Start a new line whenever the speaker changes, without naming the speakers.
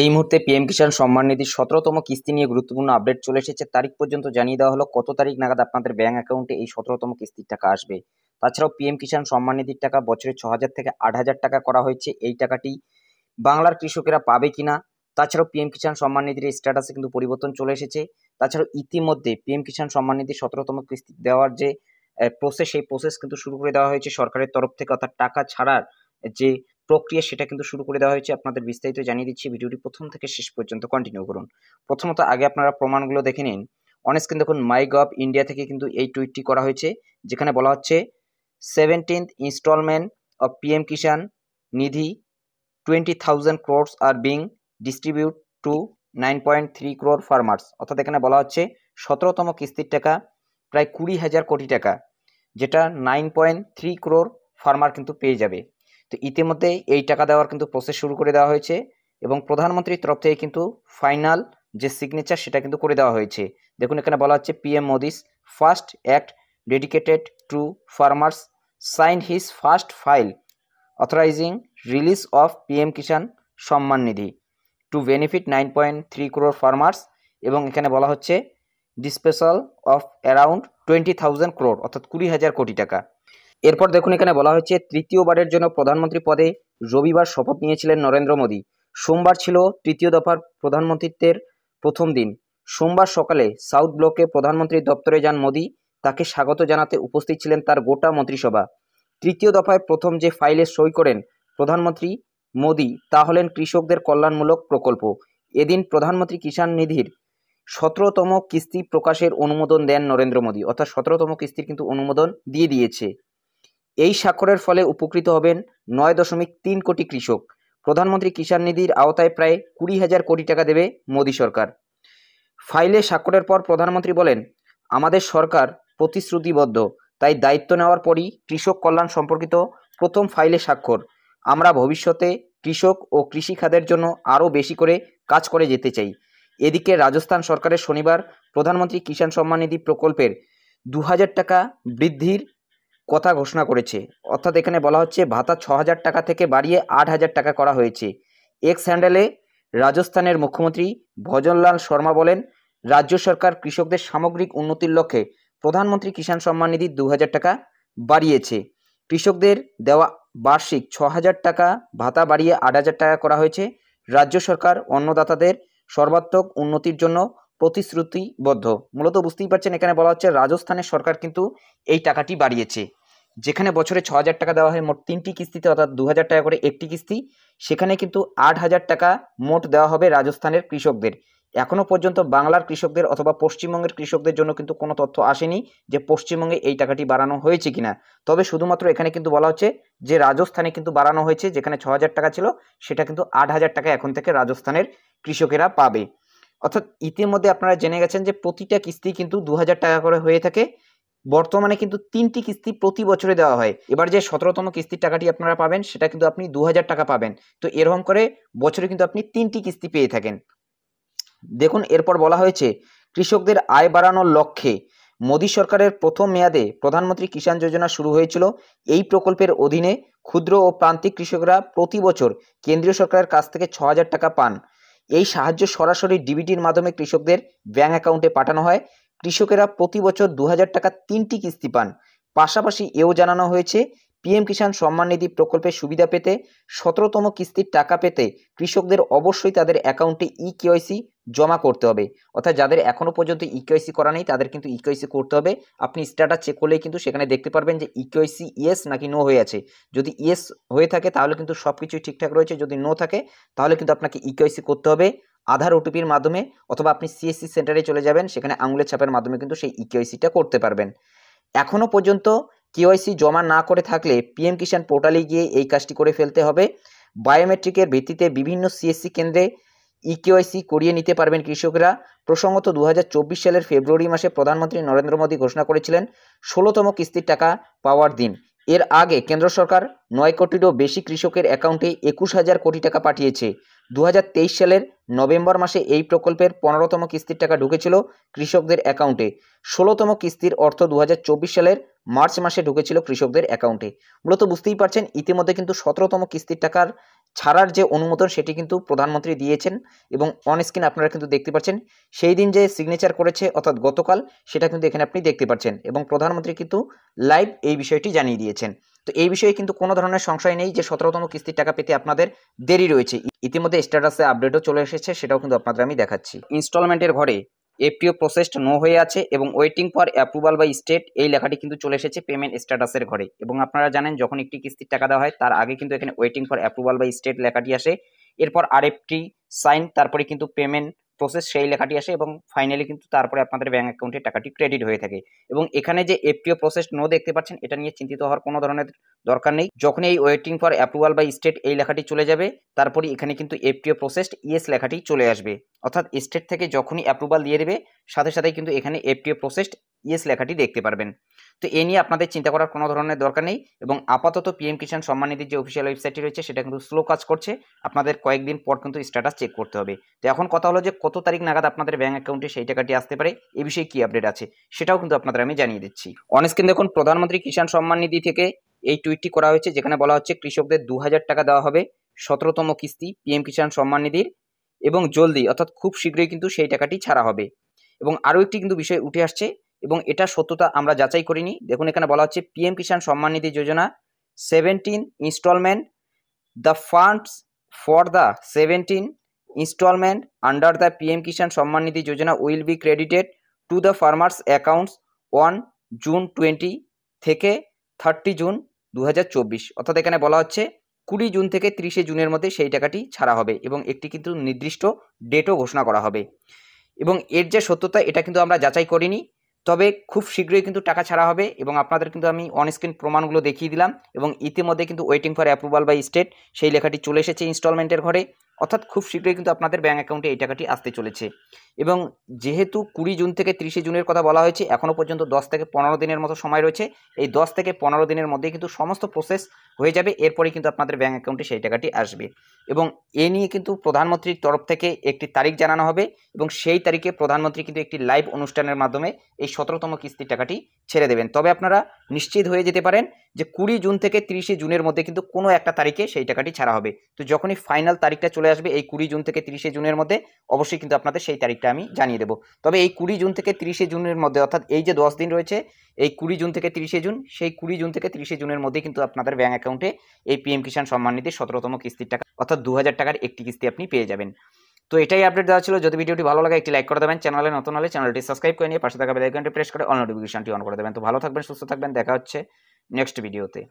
এই মুহূর্তে পিএম কিষাণ সম্মান নিধির সতেরোতম কিস্তি নিয়ে গুরুত্বপূর্ণ আপডেট চলে এসেছে তারিখ পর্যন্ত জানিয়ে দেওয়া হলো কত তারিখ নাগাদ আপনাদের ব্যাঙ্ক অ্যাকাউন্টে এই সতেরোতম কিস্তির টাকা আসবে তাছাড়াও পিএম কিষাণ সম্মান নিধির টাকা বছরে ছ হাজার থেকে আট হাজার টাকা করা হয়েছে এই টাকাটি বাংলার কৃষকেরা পাবে কিনা তাছাড়াও পিএম কিষাণ সম্মান নিধির স্ট্যাটাসে কিন্তু পরিবর্তন চলে এসেছে তাছাড়াও ইতিমধ্যে পিএম কিষাণ সম্মান নিধি সতেরোতম কিস্তি দেওয়ার যে প্রসেস সেই প্রসেস কিন্তু শুরু করে দেওয়া হয়েছে সরকারের তরফ থেকে অর্থাৎ টাকা ছাড়ার যে প্রক্রিয়া সেটা কিন্তু শুরু করে দেওয়া হয়েছে আপনাদের বিস্তারিত জানিয়ে দিচ্ছি ভিডিওটি প্রথম থেকে শেষ পর্যন্ত কন্টিনিউ করুন প্রথমত আগে আপনারা প্রমাণগুলো দেখে নিন অনেস্কিন দেখুন মাই গভ ইন্ডিয়া থেকে কিন্তু এই টুইটটি করা হয়েছে যেখানে বলা হচ্ছে seventeenth instalment of P M Kisan Nidhi twenty thousand crores are being distributed to nine point three crore farmers অর্থাৎ এখানে বলা হচ্ছে সতেরোতম কিস্তির টাকা প্রায় কুড়ি হাজার কোটি টাকা যেটা nine point three crore farmer কিন্তু পেয়ে যাবে তো ইতিমধ্যেই এই টাকা দেওয়ার কিন্তু প্রসেস শুরু করে দেওয়া হয়েছে এবং প্রধানমন্ত্রীর তরফ থেকে কিন্তু ফাইনাল যে সিগনেচার সেটা কিন্তু করে দেওয়া হয়েছে দেখুন এখানে বলা হচ্ছে PM Modi's first act dedicated to farmers sign his first file authorising release of PM Kisan Samman Nidhi to benefit nine point three crore farmers এবং এখানে বলা হচ্ছে disbursal of around twenty thousand crore অর্থাৎ কুড়ি হাজার কোটি টাকা এরপর দেখুন এখানে বলা হয়েছে তৃতীয়বারের জন্য প্রধানমন্ত্রী পদে রবিবার শপথ নিয়েছিলেন নরেন্দ্র মোদী সোমবার ছিল তৃতীয় দফার প্রধানমন্ত্রীত্বের প্রথম দিন সোমবার সকালে সাউথ ব্লকে প্রধানমন্ত্রীর দপ্তরে যান মোদী তাকে স্বাগত জানাতে উপস্থিত ছিলেন তার গোটা মন্ত্রিসভা তৃতীয় দফায় প্রথম যে ফাইলে সই করেন প্রধানমন্ত্রী মোদী তা হলেন কৃষকদের কল্যাণমূলক প্রকল্প এদিন প্রধানমন্ত্রী কিষাণ নিধির সতেরোতম কিস্তি প্রকাশের অনুমোদন দেন নরেন্দ্র মোদী অর্থাৎ সতেরোতম কিস্তির কিন্তু অনুমোদন দিয়ে দিয়েছে এই স্বাক্ষরের ফলে উপকৃত হবেন নয় দশমিক তিন কোটি কৃষক প্রধানমন্ত্রী কিষাণ নিধির আওতায় প্রায় কুড়ি হাজার কোটি টাকা দেবে মোদী সরকার ফাইলে স্বাক্ষরের পর প্রধানমন্ত্রী বলেন আমাদের সরকার প্রতিশ্রুতিবদ্ধ তাই দায়িত্ব নেওয়ার পরই কৃষক কল্যাণ সম্পর্কিত প্রথম ফাইলে স্বাক্ষর আমরা ভবিষ্যতে কৃষক ও কৃষি খাদের জন্য আরও বেশি করে কাজ করে যেতে চাই এদিকে রাজস্থান সরকারের শনিবার প্রধানমন্ত্রী কিষাণ সম্মান নিধি প্রকল্পের দু টাকা বৃদ্ধির কথা ঘোষণা করেছে অর্থাৎ এখানে বলা হচ্ছে ভাতা ছ হাজার টাকা থেকে বাড়িয়ে আট হাজার টাকা করা হয়েছে এক্স হ্যান্ডেলে রাজস্থানের মুখ্যমন্ত্রী ভজনলাল শর্মা বলেন রাজ্য সরকার কৃষকদের সামগ্রিক উন্নতির লক্ষ্যে প্রধানমন্ত্রী কিষাণ সম্মান নিধি দু হাজার টাকা বাড়িয়েছে কৃষকদের দেওয়া বার্ষিক ছ হাজার টাকা ভাতা বাড়িয়ে আট হাজার টাকা করা হয়েছে রাজ্য সরকার অন্নদাতাদের সর্বাত্মক উন্নতির জন্য প্রতিশ্রুতিবদ্ধ মূলত বুঝতেই পারছেন এখানে বলা হচ্ছে রাজস্থানের সরকার কিন্তু এই টাকাটি বাড়িয়েছে যেখানে বছরে ছ হাজার টাকা দেওয়া হয় মোট তিনটি কিস্তিতে অর্থাৎ দু হাজার টাকা করে একটি কিস্তি সেখানে কিন্তু আট হাজার টাকা মোট দেওয়া হবে রাজস্থানের কৃষকদের এখনও পর্যন্ত বাংলার কৃষকদের অথবা পশ্চিমবঙ্গের কৃষকদের জন্য কিন্তু কোনো তথ্য আসেনি যে পশ্চিমবঙ্গে এই টাকাটি বাড়ানো হয়েছে কিনা তবে শুধুমাত্র এখানে কিন্তু বলা হচ্ছে যে রাজস্থানে কিন্তু বাড়ানো হয়েছে যেখানে ছ হাজার টাকা ছিল সেটা কিন্তু আট হাজার টাকা এখন থেকে রাজস্থানের কৃষকেরা পাবে অর্থাৎ ইতিমধ্যে আপনারা জেনে গেছেন যে প্রতিটা কিস্তি কিন্তু দু হাজার টাকা করে হয়ে থাকে বর্তমানে কিন্তু তিনটি কিস্তি প্রতি বছরে দেওয়া হয় এবার যে সতেরোতম কিস্তির টাকাটি আপনারা পাবেন সেটা কিন্তু আপনি দু টাকা পাবেন তো এরকম করে বছরে কিন্তু আপনি তিনটি কিস্তি পেয়ে থাকেন দেখুন এরপর বলা হয়েছে কৃষকদের আয় বাড়ানোর লক্ষ্যে মোদী সরকারের প্রথম মেয়াদে প্রধানমন্ত্রী কিষাণ যোজনা শুরু হয়েছিল এই প্রকল্পের অধীনে ক্ষুদ্র ও প্রান্তিক কৃষকরা প্রতি বছর কেন্দ্রীয় সরকারের কাছ থেকে ছ টাকা পান এই সাহায্য সরাসরি ডিবিটির মাধ্যমে কৃষকদের ব্যাঙ্ক অ্যাকাউন্টে পাঠানো হয় কৃষকেরা প্রতি বছর দু হাজার টাকা তিনটি কিস্তি পান পাশাপাশি এও জানানো হয়েছে পিএম কিষাণ সম্মান নিধি প্রকল্পের সুবিধা পেতে সতেরোতম কিস্তির টাকা পেতে কৃষকদের অবশ্যই তাদের অ্যাকাউন্টে ই কেওয়াইসি জমা করতে হবে অর্থাৎ যাদের এখনও পর্যন্ত ইকেওয়াইসি করা নেই তাদের কিন্তু ইকেওয়াইসি করতে হবে আপনি স্ট্যাটাস চেক করলেই কিন্তু সেখানে দেখতে পারবেন যে ইকেওয়াইসি ইয়েস নাকি নো হয়ে আছে যদি ইয়েস হয়ে থাকে তাহলে কিন্তু সব কিছুই ঠিকঠাক রয়েছে যদি নো থাকে তাহলে কিন্তু আপনাকে ইকেওয়াইসি করতে হবে আধার ওটিপির মাধ্যমে অথবা আপনি সিএসসি e সেন্টারে চলে যাবেন সেখানে আঙুলের ছাপের মাধ্যমে কিন্তু সেই ইকেওয়াইসিটা e করতে পারবেন এখনও পর্যন্ত কেওয়াইসি জমা না করে থাকলে পিএম কিষাণ পোর্টালে গিয়ে এই কাজটি করে ফেলতে হবে বায়োমেট্রিকের ভিত্তিতে বিভিন্ন সিএসসি e কেন্দ্রে ইকেওয়াইসি করিয়ে নিতে পারবেন কৃষকরা প্রসঙ্গত দু সালের ফেব্রুয়ারি মাসে প্রধানমন্ত্রী নরেন্দ্র মোদী ঘোষণা করেছিলেন ষোলোতম কিস্তির টাকা পাওয়ার দিন এর আগে কেন্দ্র সরকার নয় কোটিরও বেশি কৃষকের অ্যাকাউন্টে একুশ হাজার কোটি টাকা পাঠিয়েছে দু সালের নভেম্বর মাসে এই প্রকল্পের পনেরোতম কিস্তির টাকা ঢুকেছিল কৃষকদের অ্যাকাউন্টে ষোলোতম কিস্তির অর্থ দু সালের মার্চ মাসে ঢুকেছিল কৃষকদের অ্যাকাউন্টে মূলত বুঝতেই পারছেন ইতিমধ্যে কিন্তু সতেরোতম কিস্তির টাকার ছাড়ার যে অনুমোদন সেটি কিন্তু প্রধানমন্ত্রী দিয়েছেন এবং অন স্ক্রিন আপনারা কিন্তু দেখতে পাচ্ছেন সেই দিন যে সিগনেচার করেছে অর্থাৎ গতকাল সেটা কিন্তু এখানে আপনি দেখতে পাচ্ছেন এবং প্রধানমন্ত্রী কিন্তু লাইভ এই বিষয়টি জানিয়ে দিয়েছেন তো এই বিষয়ে কিন্তু কোনো ধরনের সংশয় নেই যে সতেরোতম কিস্তির টাকা পেতে আপনাদের দেরি রয়েছে ইতিমধ্যে স্ট্যাটাসে আপডেটও চলে এসেছে সেটাও কিন্তু আপনাদের আমি দেখাচ্ছি ইনস্টলমেন্টের ঘরে এফটিও প্রসেসড নো হয়ে আছে এবং waiting for approval by state এই লেখাটি কিন্তু চলে এসেছে পেমেন্ট স্ট্যাটাসের ঘরে এবং আপনারা জানেন যখন একটি কিস্তির টাকা দেওয়া হয় তার আগে কিন্তু এখানে waiting for approval by state লেখাটি আসে এরপর আরএফটি সাইন তারপরে কিন্তু পেমেন্ট প্রসেস সেই লেখাটি আসে এবং ফাইনালি কিন্তু তারপরে আপনাদের ব্যাঙ্ক অ্যাকাউন্টে টাকাটি ক্রেডিট হয়ে থাকে এবং এখানে যে এফটিও প্রসেস নো দেখতে পাচ্ছেন এটা নিয়ে চিন্তিত হওয়ার কোনো ধরনের দরকার নেই যখন এই waiting for approval by state এই লেখাটি চলে যাবে তারপরে এখানে কিন্তু এফটিও প্রসেসড ইয়েস লেখাটি চলে আসবে অর্থাৎ স্টেট থেকে যখনই অ্যাপ্রুভাল দিয়ে দেবে সাথে সাথে কিন্তু এখানে এফটিও প্রসেসড ইয়েস লেখাটি দেখতে পারবেন তো এ নিয়ে আপনাদের চিন্তা করার কোনো ধরনের দরকার নেই এবং আপাতত পিএম কিষাণ সম্মানিধির যে অফিসিয়াল ওয়েবসাইটটি রয়েছে সেটা কিন্তু স্লো কাজ করছে আপনাদের কয়েকদিন পর কিন্তু স্ট্যাটাস চেক করতে হবে তো এখন কথা হলো যে কত তারিখ নাগাদ আপনাদের ব্যাঙ্ক অ্যাকাউন্টে সেই টাকাটি আসতে পারে এ বিষয়ে কী আপডেট আছে সেটাও কিন্তু আপনাদের আমি জানিয়ে দিচ্ছি অনেস্কিন দেখুন প্রধানমন্ত্রী কিষাণ সম্মান নিধি থেকে এই টুইটটি করা হয়েছে যেখানে বলা হচ্ছে কৃষকদের দু টাকা দেওয়া হবে সতেরোতম কিস্তি পিএম কিষাণ সম্মান নিধির এবং জলদি অর্থাৎ খুব শীঘ্রই কিন্তু সেই টাকাটি ছাড়া হবে এবং আরও একটি কিন্তু বিষয় উঠে আসছে এবং এটা সত্যতা আমরা যাচাই করিনি দেখুন এখানে বলা হচ্ছে PM Kisan Samman Nidhi Yojana seventeen instalment the funds for the seventeen instalment under the PM Kisan Samman Nidhi Yojana will be credited to the farmers accounts one June twenty থেকে থার্টি জুন দু অর্থাৎ এখানে বলা হচ্ছে কুড়ি জুন থেকে তিরিশে জুনের মধ্যে সেই টাকাটি ছাড়া হবে এবং একটি কিন্তু নির্দিষ্ট ডেটও ঘোষণা করা হবে এবং এর যে সত্যতা এটা কিন্তু আমরা যাচাই করিনি তবে খুব শীঘ্রই কিন্তু টাকা ছাড়া হবে এবং আপনাদের কিন্তু আমি অনস্ক্রিন প্রমাণগুলো দেখিয়ে দিলাম এবং ইতিমধ্যে কিন্তু waiting for approval by state সেই লেখাটি চলে এসেছে ইনস্টলমেন্টের ঘরে অর্থাৎ খুব শীঘ্রই কিন্তু আপনাদের ব্যাঙ্ক অ্যাকাউন্টে এই টাকাটি আসতে চলেছে এবং যেহেতু কুড়ি জুন থেকে তিরিশে জুনের কথা বলা হয়েছে এখনও পর্যন্ত দশ থেকে পনেরো দিনের মতো সময় রয়েছে এই দশ থেকে পনেরো দিনের মধ্যে কিন্তু সমস্ত প্রসেস হয়ে যাবে এরপরে কিন্তু আপনাদের ব্যাঙ্ক অ্যাকাউন্টে সেই টাকাটি আসবে এবং এ নিয়ে কিন্তু প্রধানমন্ত্রীর তরফ থেকে একটি তারিখ জানানো হবে এবং সেই তারিখে প্রধানমন্ত্রী কিন্তু একটি লাইভ অনুষ্ঠানের মাধ্যমে এই সতেরোতম কিস্তির টাকাটি ছেড়ে দেবেন তবে আপনারা নিশ্চিত হয়ে যেতে পারেন যে কুড়ি জুন থেকে তিরিশে জুনের মধ্যে কিন্তু কোনো একটা তারিখে সেই টাকাটি ছাড়া হবে তো যখনই ফাইনাল তারিখটা চলে আসবে এই কুড়ি জুন থেকে তিরিশে জুনের মধ্যে অবশ্যই কিন্তু আপনাদের সেই তারিখটা আমি জানিয়ে দেবো তবে এই কুড়ি জুন থেকে তিরিশে জুনের মধ্যে অর্থাৎ এই যে দশ দিন রয়েছে এই কুড়ি জুন থেকে তিরিশে জুন সেই কুড়ি জুন থেকে তিরিশে জুনের মধ্যে কিন্তু আপনাদের ব্যাঙ্ক অ্যাকাউন্টে এই পিএম কিষাণ সম্মান নিধি সতেরোতম কিস্তির টাকা অর্থাৎ দু টাকার একটি কিস্তি আপনি পেয়ে যাবেন তো এটাই আপডেট দেওয়া ছিল যদি ভিডিওটি ভালো লাগে একটি লাইক করে দেবেন চ্যানেলে নতুন হলে চ্যানেলটি সাবস্ক্রাইব করে নিয়ে পাশে থাকা বেলাইকনটি প্রেস করে অল নোটিফিকেশনটি অন করে দেবেন তো ভালো থাকবেন সুস্থ থাকবেন দেখা হচ্ছে नेक्स्ट व्हिडिओ से